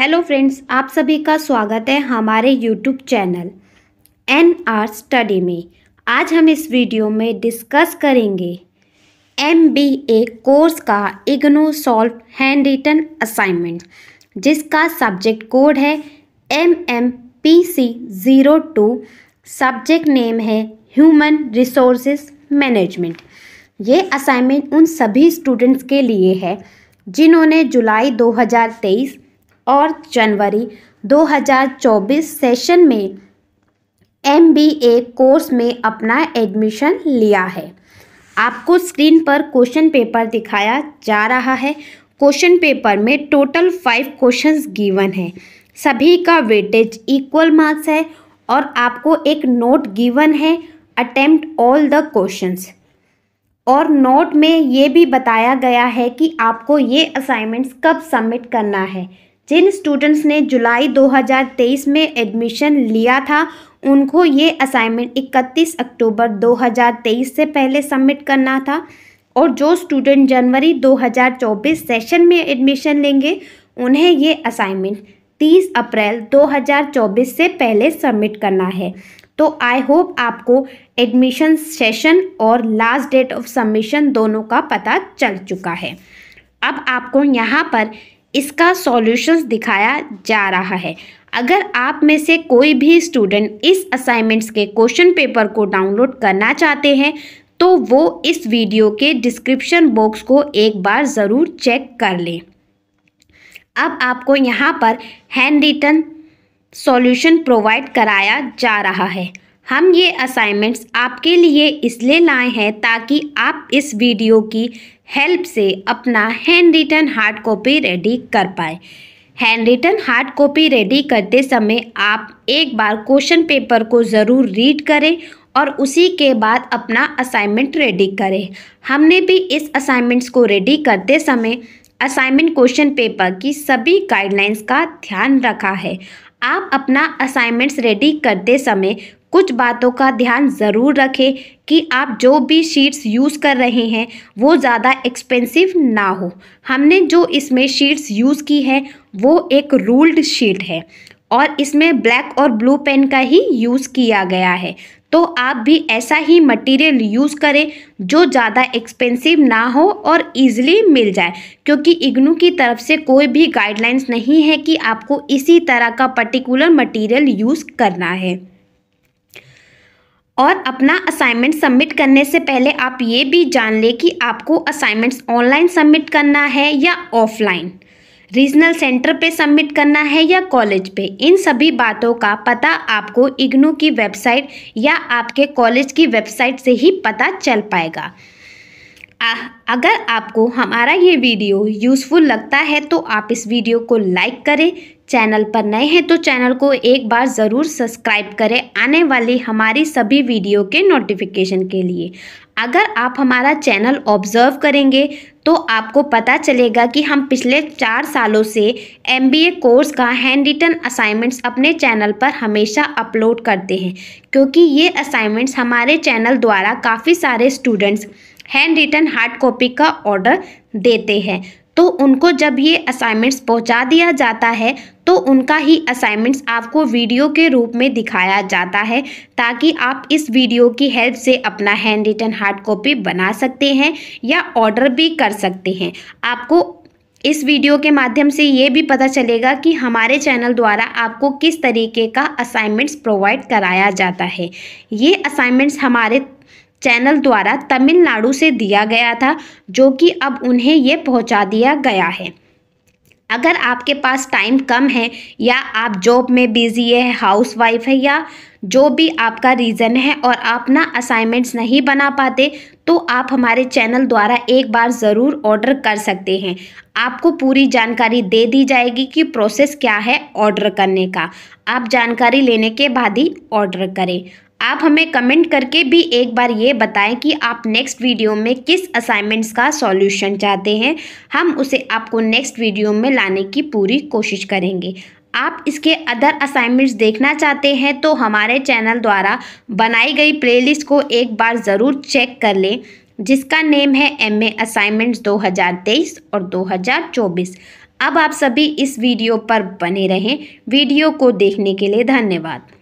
hello friends आप सभी का स्वागत है हमारे YouTube channel N R study में आज हम इस वीडियो में डिस्कस करेंगे एम बी ए कोर्स का IGNOU solve hand written assignment जिसका सब्जेक्ट कोड है M M P C zero two subject name है ह्यूमन रिसोर्स मैनेजमेंट ये असाइनमेंट उन सभी स्टूडेंट्स के लिए है जिन्होंने जुलाई 2023 और जनवरी 2024 सेशन में एम कोर्स में अपना एडमिशन लिया है आपको स्क्रीन पर क्वेश्चन पेपर दिखाया जा रहा है क्वेश्चन पेपर में टोटल फाइव क्वेश्चंस गिवन है सभी का वेटेज इक्वल मार्क्स है और आपको एक नोट गिवन है अटेम्प्ट ऑल द क्वेश्चंस और नोट में ये भी बताया गया है कि आपको ये असाइनमेंट्स कब सबमिट करना है जिन स्टूडेंट्स ने जुलाई 2023 में एडमिशन लिया था उनको ये असाइनमेंट 31 अक्टूबर 2023 से पहले सबमिट करना था और जो स्टूडेंट जनवरी 2024 सेशन में एडमिशन लेंगे उन्हें ये असाइनमेंट 30 अप्रैल 2024 से पहले सबमिट करना है तो आई होप आपको एडमिशन सेशन और लास्ट डेट ऑफ सबमिशन दोनों का पता चल चुका है अब आपको यहाँ पर इसका सॉल्यूशंस दिखाया जा रहा है अगर आप में से कोई भी स्टूडेंट इस असाइनमेंट्स के क्वेश्चन पेपर को डाउनलोड करना चाहते हैं तो वो इस वीडियो के डिस्क्रिप्शन बॉक्स को एक बार ज़रूर चेक कर लें अब आपको यहाँ पर हैंड रिटन सॉल्यूशन प्रोवाइड कराया जा रहा है हम ये असाइनमेंट्स आपके लिए इसलिए लाए हैं ताकि आप इस वीडियो की हेल्प से अपना hand written hard copy ready कर पाए hand written hard copy ready करते समय आप एक बार क्वेश्चन पेपर को ज़रूर रीड करें और उसी के बाद अपना असाइनमेंट रेडी करें हमने भी इस असाइनमेंट्स को रेडी करते समय असाइनमेंट क्वेश्चन पेपर की सभी गाइडलाइंस का ध्यान रखा है आप अपना असाइनमेंट्स रेडी करते समय कुछ बातों का ध्यान ज़रूर रखें कि आप जो भी शीट्स यूज़ कर रहे हैं वो ज़्यादा एक्सपेंसिव ना हो हमने जो इसमें शीट्स यूज़ की है वो एक रूल्ड शीट है और इसमें ब्लैक और ब्लू पेन का ही यूज़ किया गया है तो आप भी ऐसा ही मटेरियल यूज़ करें जो ज़्यादा एक्सपेंसिव ना हो और इजीली मिल जाए क्योंकि इग्नू की तरफ से कोई भी गाइडलाइंस नहीं है कि आपको इसी तरह का पर्टिकुलर मटेरियल यूज़ करना है और अपना असाइनमेंट सबमिट करने से पहले आप ये भी जान लें कि आपको असाइनमेंट्स ऑनलाइन सबमिट करना है या ऑफलाइन रीजनल सेंटर पे सबमिट करना है या कॉलेज पे इन सभी बातों का पता आपको इग्नू की वेबसाइट या आपके कॉलेज की वेबसाइट से ही पता चल पाएगा आ, अगर आपको हमारा ये वीडियो यूज़फुल लगता है तो आप इस वीडियो को लाइक करें चैनल पर नए हैं तो चैनल को एक बार ज़रूर सब्सक्राइब करें आने वाली हमारी सभी वीडियो के नोटिफिकेशन के लिए अगर आप हमारा चैनल ऑब्जर्व करेंगे तो आपको पता चलेगा कि हम पिछले चार सालों से एम कोर्स का हैंड रिटन असाइनमेंट्स अपने चैनल पर हमेशा अपलोड करते हैं क्योंकि ये असाइनमेंट्स हमारे चैनल द्वारा काफ़ी सारे students hand written hard copy का ऑर्डर देते हैं तो उनको जब ये असाइनमेंट्स पहुंचा दिया जाता है तो उनका ही असाइनमेंट्स आपको वीडियो के रूप में दिखाया जाता है ताकि आप इस वीडियो की हेल्प से अपना हैंड रिटन हार्ड कॉपी बना सकते हैं या ऑर्डर भी कर सकते हैं आपको इस वीडियो के माध्यम से ये भी पता चलेगा कि हमारे चैनल द्वारा आपको किस तरीके का असाइनमेंट्स प्रोवाइड कराया जाता है ये असाइनमेंट्स हमारे चैनल द्वारा तमिलनाडु से दिया गया था जो कि अब उन्हें ये पहुंचा दिया गया है अगर आपके पास टाइम कम है या आप जॉब में बिज़ी है हाउस वाइफ है या जो भी आपका रीज़न है और आप ना असाइनमेंट्स नहीं बना पाते तो आप हमारे चैनल द्वारा एक बार ज़रूर ऑर्डर कर सकते हैं आपको पूरी जानकारी दे दी जाएगी कि प्रोसेस क्या है ऑर्डर करने का आप जानकारी लेने के बाद ही ऑर्डर करें आप हमें कमेंट करके भी एक बार ये बताएं कि आप नेक्स्ट वीडियो में किस असाइनमेंट्स का सॉल्यूशन चाहते हैं हम उसे आपको नेक्स्ट वीडियो में लाने की पूरी कोशिश करेंगे आप इसके अदर असाइनमेंट्स देखना चाहते हैं तो हमारे चैनल द्वारा बनाई गई प्लेलिस्ट को एक बार ज़रूर चेक कर लें जिसका नेम है एम ए असाइनमेंट्स 2023 और 2024 अब आप सभी इस वीडियो पर बने रहें वीडियो को देखने के लिए धन्यवाद